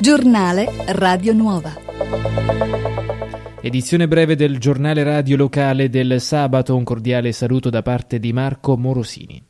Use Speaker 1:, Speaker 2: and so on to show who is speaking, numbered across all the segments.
Speaker 1: Giornale Radio Nuova. Edizione breve del giornale radio locale del sabato, un cordiale saluto da parte di Marco Morosini.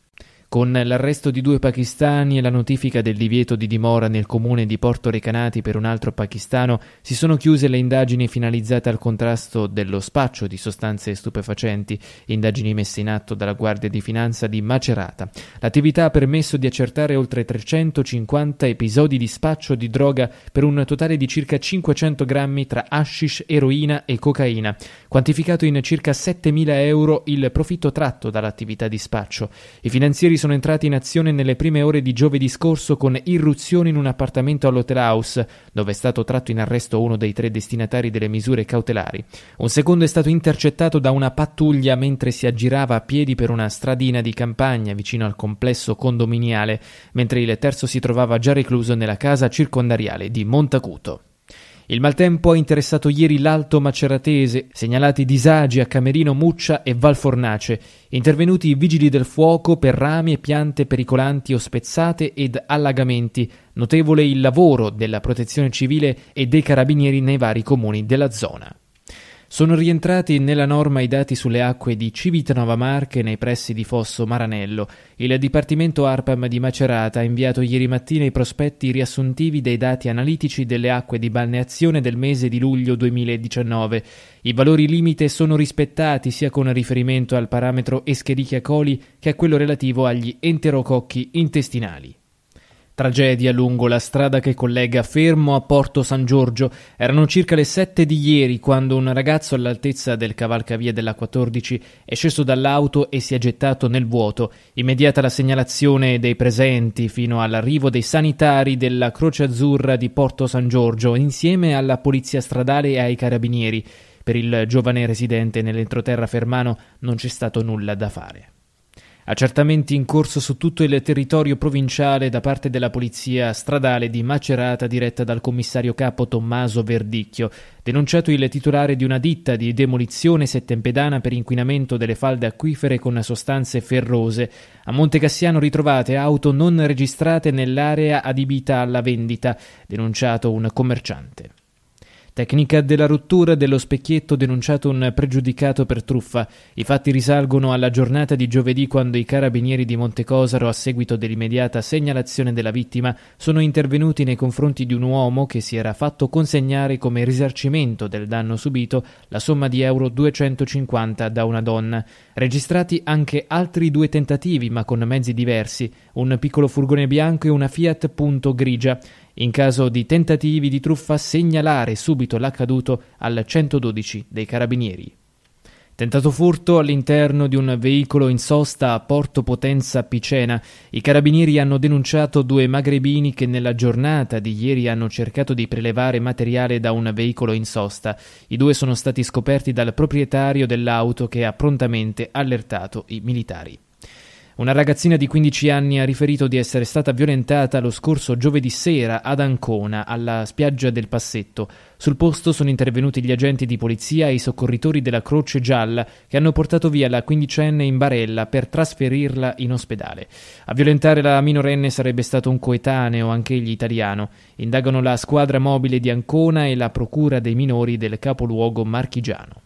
Speaker 1: Con l'arresto di due pakistani e la notifica del divieto di dimora nel comune di Porto Recanati per un altro pakistano, si sono chiuse le indagini finalizzate al contrasto dello spaccio di sostanze stupefacenti, indagini messe in atto dalla Guardia di Finanza di Macerata. L'attività ha permesso di accertare oltre 350 episodi di spaccio di droga per un totale di circa 500 grammi tra hashish, eroina e cocaina, quantificato in circa 7.000 euro il profitto tratto dall'attività di spaccio. I finanzieri sono entrati in azione nelle prime ore di giovedì scorso con irruzioni in un appartamento all'Hotel House, dove è stato tratto in arresto uno dei tre destinatari delle misure cautelari. Un secondo è stato intercettato da una pattuglia mentre si aggirava a piedi per una stradina di campagna vicino al complesso condominiale, mentre il terzo si trovava già recluso nella casa circondariale di Montacuto. Il maltempo ha interessato ieri l'Alto Maceratese, segnalati disagi a Camerino, Muccia e Valfornace, intervenuti i vigili del fuoco per rami e piante pericolanti o spezzate ed allagamenti, notevole il lavoro della protezione civile e dei carabinieri nei vari comuni della zona. Sono rientrati nella norma i dati sulle acque di Civitanova Marche nei pressi di Fosso Maranello. Il Dipartimento ARPAM di Macerata ha inviato ieri mattina i prospetti riassuntivi dei dati analitici delle acque di balneazione del mese di luglio 2019. I valori limite sono rispettati sia con riferimento al parametro Escherichia coli che a quello relativo agli enterococchi intestinali. Tragedia lungo la strada che collega Fermo a Porto San Giorgio. Erano circa le sette di ieri quando un ragazzo all'altezza del cavalcavia della 14 è sceso dall'auto e si è gettato nel vuoto. Immediata la segnalazione dei presenti fino all'arrivo dei sanitari della Croce Azzurra di Porto San Giorgio insieme alla polizia stradale e ai carabinieri. Per il giovane residente nell'entroterra fermano non c'è stato nulla da fare. Accertamenti in corso su tutto il territorio provinciale da parte della polizia stradale di Macerata diretta dal commissario capo Tommaso Verdicchio, denunciato il titolare di una ditta di demolizione settempedana per inquinamento delle falde acquifere con sostanze ferrose. A Montecassiano ritrovate auto non registrate nell'area adibita alla vendita, denunciato un commerciante. Tecnica della rottura dello specchietto denunciato un pregiudicato per truffa. I fatti risalgono alla giornata di giovedì quando i carabinieri di Montecosaro, a seguito dell'immediata segnalazione della vittima, sono intervenuti nei confronti di un uomo che si era fatto consegnare come risarcimento del danno subito la somma di euro 250 da una donna. Registrati anche altri due tentativi, ma con mezzi diversi, un piccolo furgone bianco e una Fiat Punto grigia. In caso di tentativi di truffa segnalare subito l'accaduto al 112 dei carabinieri. Tentato furto all'interno di un veicolo in sosta a Porto Potenza Picena, i carabinieri hanno denunciato due magrebini che nella giornata di ieri hanno cercato di prelevare materiale da un veicolo in sosta. I due sono stati scoperti dal proprietario dell'auto che ha prontamente allertato i militari. Una ragazzina di 15 anni ha riferito di essere stata violentata lo scorso giovedì sera ad Ancona, alla spiaggia del Passetto. Sul posto sono intervenuti gli agenti di polizia e i soccorritori della Croce Gialla che hanno portato via la quindicenne in barella per trasferirla in ospedale. A violentare la minorenne sarebbe stato un coetaneo, anch'egli italiano. Indagano la squadra mobile di Ancona e la procura dei minori del capoluogo marchigiano.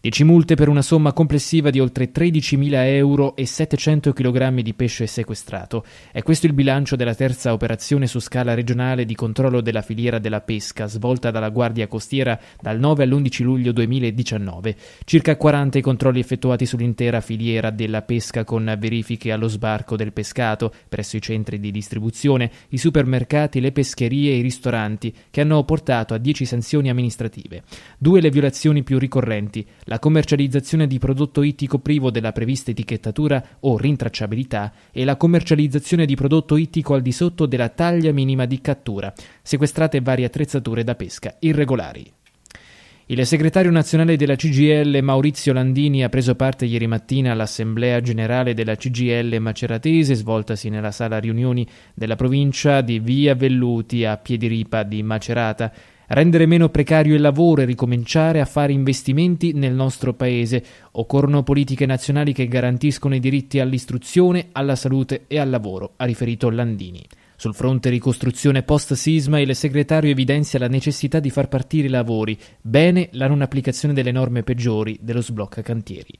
Speaker 1: 10 multe per una somma complessiva di oltre 13.000 euro e 700 kg di pesce sequestrato. È questo il bilancio della terza operazione su scala regionale di controllo della filiera della pesca, svolta dalla Guardia Costiera dal 9 all'11 luglio 2019. Circa 40 i controlli effettuati sull'intera filiera della pesca con verifiche allo sbarco del pescato, presso i centri di distribuzione, i supermercati, le pescherie e i ristoranti, che hanno portato a 10 sanzioni amministrative. Due le violazioni più ricorrenti la commercializzazione di prodotto ittico privo della prevista etichettatura o rintracciabilità e la commercializzazione di prodotto ittico al di sotto della taglia minima di cattura, sequestrate varie attrezzature da pesca irregolari. Il segretario nazionale della CGL Maurizio Landini ha preso parte ieri mattina all'assemblea generale della CGL maceratese svoltasi nella sala riunioni della provincia di Via Velluti a Piediripa di Macerata rendere meno precario il lavoro e ricominciare a fare investimenti nel nostro Paese. Occorrono politiche nazionali che garantiscono i diritti all'istruzione, alla salute e al lavoro, ha riferito Landini. Sul fronte ricostruzione post-sisma il segretario evidenzia la necessità di far partire i lavori, bene la non applicazione delle norme peggiori dello sblocca cantieri.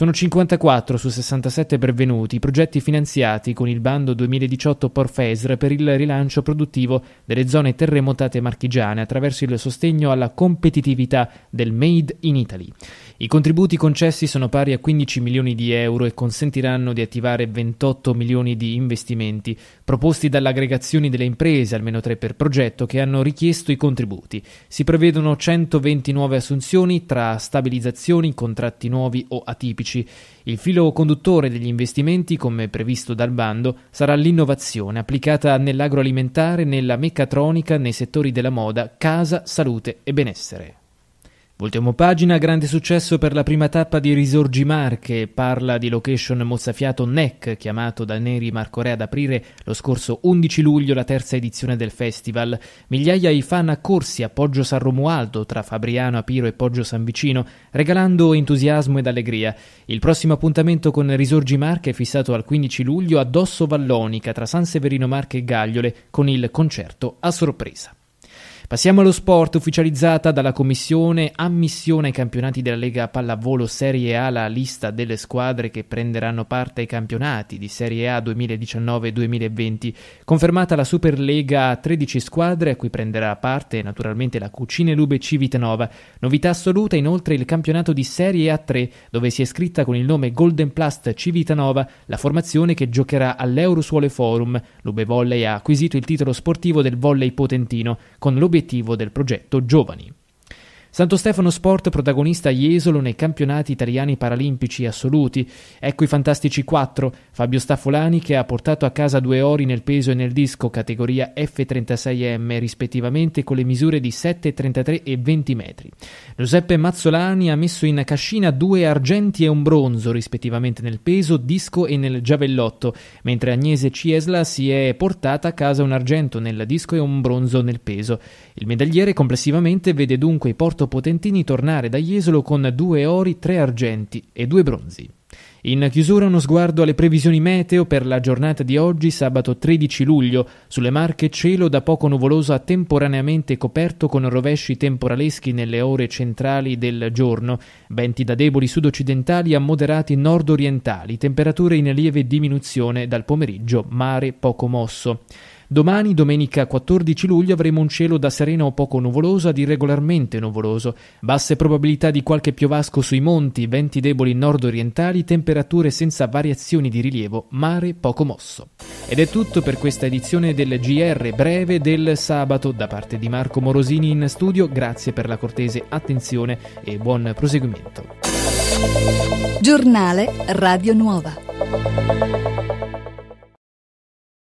Speaker 1: Sono 54 su 67 pervenuti i progetti finanziati con il bando 2018 Porfesr per il rilancio produttivo delle zone terremotate marchigiane attraverso il sostegno alla competitività del Made in Italy. I contributi concessi sono pari a 15 milioni di euro e consentiranno di attivare 28 milioni di investimenti proposti dall'aggregazione delle imprese, almeno tre per progetto, che hanno richiesto i contributi. Si prevedono 129 assunzioni tra stabilizzazioni, contratti nuovi o atipici pubblici. Il filo conduttore degli investimenti, come previsto dal bando, sarà l'innovazione applicata nell'agroalimentare, nella meccatronica, nei settori della moda, casa, salute e benessere. Voltiamo pagina, grande successo per la prima tappa di Risorgimarche, parla di location mozzafiato NEC, chiamato da Neri Marcorea ad aprire lo scorso 11 luglio la terza edizione del festival. Migliaia i fan accorsi a Poggio San Romualdo, tra Fabriano, Apiro e Poggio San Vicino, regalando entusiasmo ed allegria. Il prossimo appuntamento con Risorgimarche è fissato al 15 luglio a Dosso Vallonica, tra San Severino Marche e Gagliole, con il concerto a sorpresa. Passiamo allo sport ufficializzata dalla commissione ammissione ai campionati della Lega Pallavolo Serie A la lista delle squadre che prenderanno parte ai campionati di Serie A 2019-2020. Confermata la Superlega a 13 squadre a cui prenderà parte naturalmente la Cucine Lube Civitanova. Novità assoluta inoltre il campionato di Serie A3 dove si è iscritta con il nome Golden Plast Civitanova la formazione che giocherà all'Eurosuole Forum. Lube Volley ha acquisito il titolo sportivo del volley potentino con Lube l'obiettivo del progetto Giovani. Santo Stefano Sport protagonista a Jesolo nei campionati italiani paralimpici assoluti. Ecco i fantastici 4, Fabio Staffolani che ha portato a casa due ori nel peso e nel disco categoria F36M rispettivamente con le misure di 7,33 e 20 metri. Giuseppe Mazzolani ha messo in cascina due argenti e un bronzo rispettivamente nel peso, disco e nel giavellotto, mentre Agnese Ciesla si è portata a casa un argento nel disco e un bronzo nel peso. Il medagliere complessivamente vede dunque i porti Roberto Potentini tornare da Jesolo con due ori, tre argenti e due bronzi. In chiusura uno sguardo alle previsioni meteo per la giornata di oggi, sabato 13 luglio. Sulle Marche cielo da poco nuvoloso a temporaneamente coperto con rovesci temporaleschi nelle ore centrali del giorno. Venti da deboli sudoccidentali a moderati nordorientali, temperature in lieve diminuzione dal pomeriggio, mare poco mosso. Domani, domenica 14 luglio, avremo un cielo da sereno o poco nuvoloso ad irregolarmente nuvoloso, basse probabilità di qualche piovasco sui monti, venti deboli nord-orientali, temperature senza variazioni di rilievo, mare poco mosso. Ed è tutto per questa edizione del GR breve del sabato da parte di Marco Morosini in studio, grazie per la cortese attenzione e buon proseguimento. Giornale Radio Nuova.